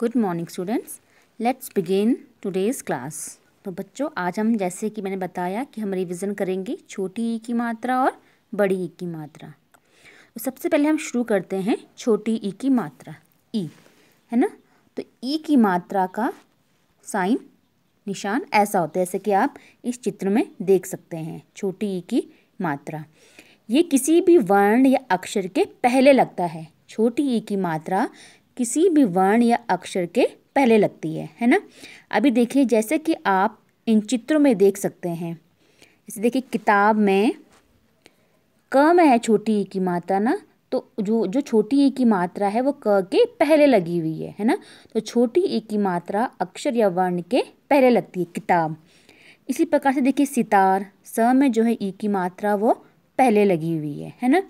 good morning students let's begin today's class तो बच्चों आज हम जैसे कि मैंने बताया कि हम रिवीजन करेंगे छोटी ई e की मात्रा और बड़ी ई e की मात्रा तो सबसे पहले हम शुरू करते हैं छोटी ई e की मात्रा ई है ना तो ई की मात्रा का साइन निशान ऐसा होता है जैसे कि आप इस चित्र में देख सकते हैं छोटी ई की मात्रा ये किसी भी वर्ण या अक्षर के पहले लगता है छोटी ई की मात्रा किसी भी वर्ण या अक्षर के पहले लगती है है ना अभी देखिए जैसे कि आप इन चित्रों में देख सकते हैं जैसे देखिए किताब में क में है छोटी ई की मात्रा ना तो जो जो छोटी ई की मात्रा है वो क के पहले लगी हुई है है ना तो छोटी ई की मात्रा अक्षर या वर्ण के पहले लगती है किताब इसी प्रकार से देखिए सितार स में जो है ई की मात्रा वो पहले लगी हुई है है ना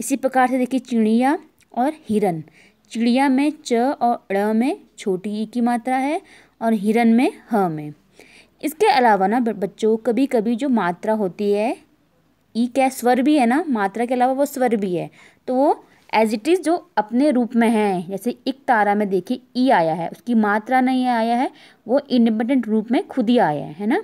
इसी प्रकार से देखिए चिड़िया और हिरन चिड़िया में च और ड़ में छोटी ई की मात्रा है और हिरन में ह में इसके अलावा ना बच्चों कभी कभी जो मात्रा होती है ई क्या स्वर भी है ना मात्रा के अलावा वो स्वर भी है तो वो एज इट इज़ जो अपने रूप में है जैसे एक तारा में देखिए ई आया है उसकी मात्रा नहीं आया है वो इंडिपेंडेंट रूप में खुद ही आया है है ना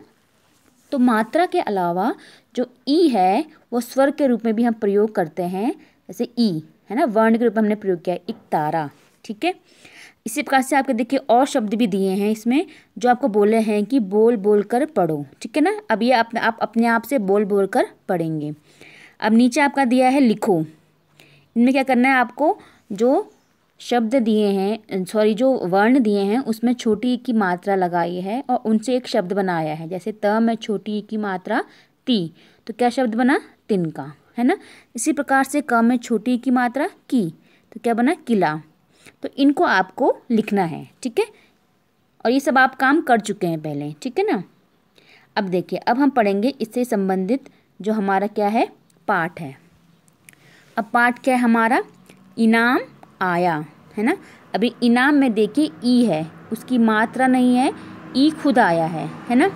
तो मात्रा के अलावा जो ई है वो स्वर के रूप में भी हम प्रयोग करते हैं जैसे ई है ना वर्ण के रूप में हमने प्रयोग किया एक तारा ठीक है इसी प्रकार से आपके देखिए और शब्द भी दिए हैं इसमें जो आपको बोले हैं कि बोल बोल कर पढ़ो ठीक है ना अब ये अपने आप अपने आप से बोल बोल कर पढ़ेंगे अब नीचे आपका दिया है लिखो इनमें क्या करना है आपको जो शब्द दिए हैं सॉरी जो वर्ण दिए हैं उसमें छोटी e की मात्रा लगाई है और उनसे एक शब्द बनाया है जैसे त में छोटी e की मात्रा ती तो क्या शब्द बना तिनका है ना इसी प्रकार से क में छोटी की मात्रा की तो क्या बना किला तो इनको आपको लिखना है ठीक है और ये सब आप काम कर चुके हैं पहले ठीक है ना अब देखिए अब हम पढ़ेंगे इससे संबंधित जो हमारा क्या है पाठ है अब पाठ क्या है हमारा इनाम आया है ना अभी इनाम में देखिए ई है उसकी मात्रा नहीं है ई खुद आया है है ना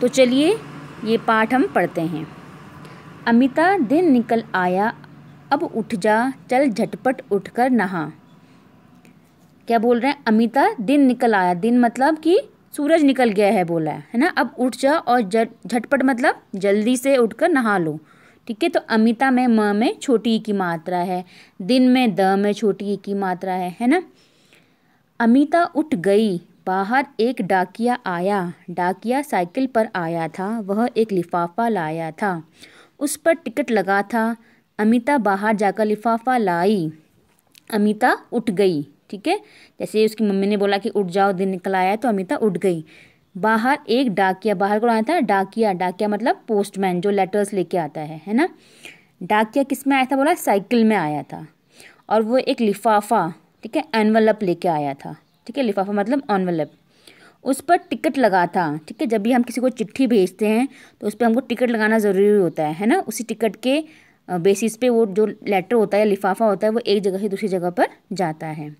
तो चलिए ये पाठ हम पढ़ते हैं अमिता दिन निकल आया अब उठ जा चल झटपट उठकर नहा क्या बोल रहे हैं अमिता दिन निकल आया दिन मतलब कि सूरज निकल गया है बोला है है ना अब उठ जा और झटपट मतलब जल्दी से उठकर नहा लो ठीक है तो अमिता में म में छोटी की मात्रा है दिन में द में छोटी की मात्रा है है ना अमिता उठ गई बाहर एक डाकिया आया डाकिया साइकिल पर आया था वह एक लिफाफा लाया था उस पर टिकट लगा था अमिता बाहर जाकर लिफाफा लाई अमिता उठ गई ठीक है जैसे उसकी मम्मी ने बोला कि उठ जाओ दिन निकल आया है तो अमिता उठ गई बाहर एक डाकिया बाहर को आया था डाकिया डाकिया मतलब पोस्टमैन जो लेटर्स लेके आता है है ना डाकिया किस में आया था बोला साइकिल में आया था और वो एक लिफाफा ठीक है एनवलप लेके आया था ठीक है लिफाफा मतलब ऑनवलप उस पर टिकट लगा था ठीक है जब भी हम किसी को चिट्ठी भेजते हैं तो उस पर हमको टिकट लगाना ज़रूरी होता है है ना उसी टिकट के बेसिस पे वो जो लेटर होता है लिफाफा होता है वो एक जगह से दूसरी जगह पर जाता है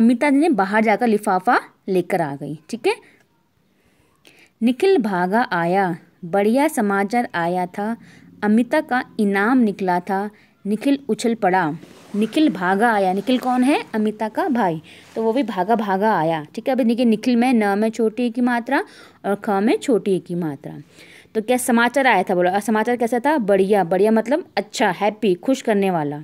अमिता जी ने बाहर जाकर लिफाफा लेकर आ गई ठीक है निखिल भागा आया बढ़िया समाचार आया था अमिता का इनाम निकला था निखिल उछल पड़ा निखिल भागा आया निखिल कौन है अमिता का भाई तो वो भी भागा भागा आया ठीक है अभी देखिए निखिल में न में छोटी की मात्रा और ख में छोटी की मात्रा तो क्या समाचार आया था बोला समाचार कैसा था बढ़िया बढ़िया मतलब अच्छा हैप्पी खुश करने वाला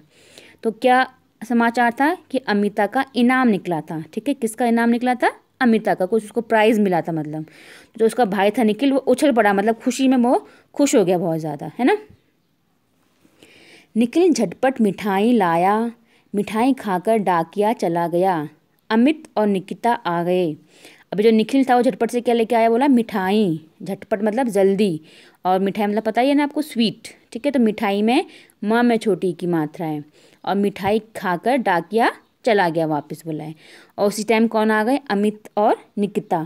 तो क्या समाचार था कि अमिता का इनाम निकला था ठीक है किसका इनाम निकला था अमिता का कुछ उसको प्राइज़ मिला था मतलब तो जो उसका भाई था निखिल वो उछल पड़ा मतलब खुशी में वो खुश हो गया बहुत ज़्यादा है ना निखिल झटपट मिठाई लाया मिठाई खाकर डाकिया चला गया अमित और निकिता आ गए अभी जो निखिल था वो झटपट से क्या लेके आया बोला मिठाई झटपट मतलब जल्दी और मिठाई मतलब पता ही है ना आपको स्वीट ठीक है तो मिठाई में माँ में छोटी की मात्रा है और मिठाई खाकर डाकिया चला गया वापस बुलाए और उसी टाइम कौन आ गए अमित और निकिता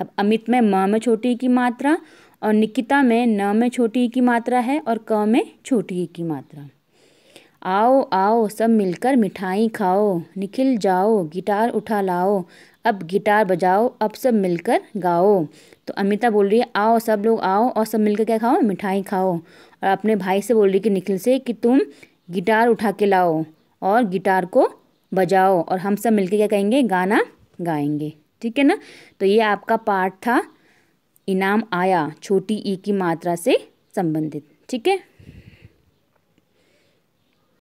अब अमित में म में छोटी की मात्रा और निकिता में न में छोटी की मात्रा है और क में छोटी की मात्रा आओ आओ सब मिलकर मिठाई खाओ निखिल जाओ गिटार उठा लाओ अब गिटार बजाओ अब सब मिलकर गाओ तो अमिता बोल रही है आओ सब लोग आओ और सब मिलकर क्या खाओ मिठाई खाओ और अपने भाई से बोल रही है कि निखिल से कि तुम गिटार उठा के लाओ और गिटार को बजाओ और हम सब मिलकर क्या कहेंगे गाना गाएंगे ठीक है ना तो ये आपका पार्ट था इनाम आया छोटी ई की मात्रा से संबंधित ठीक है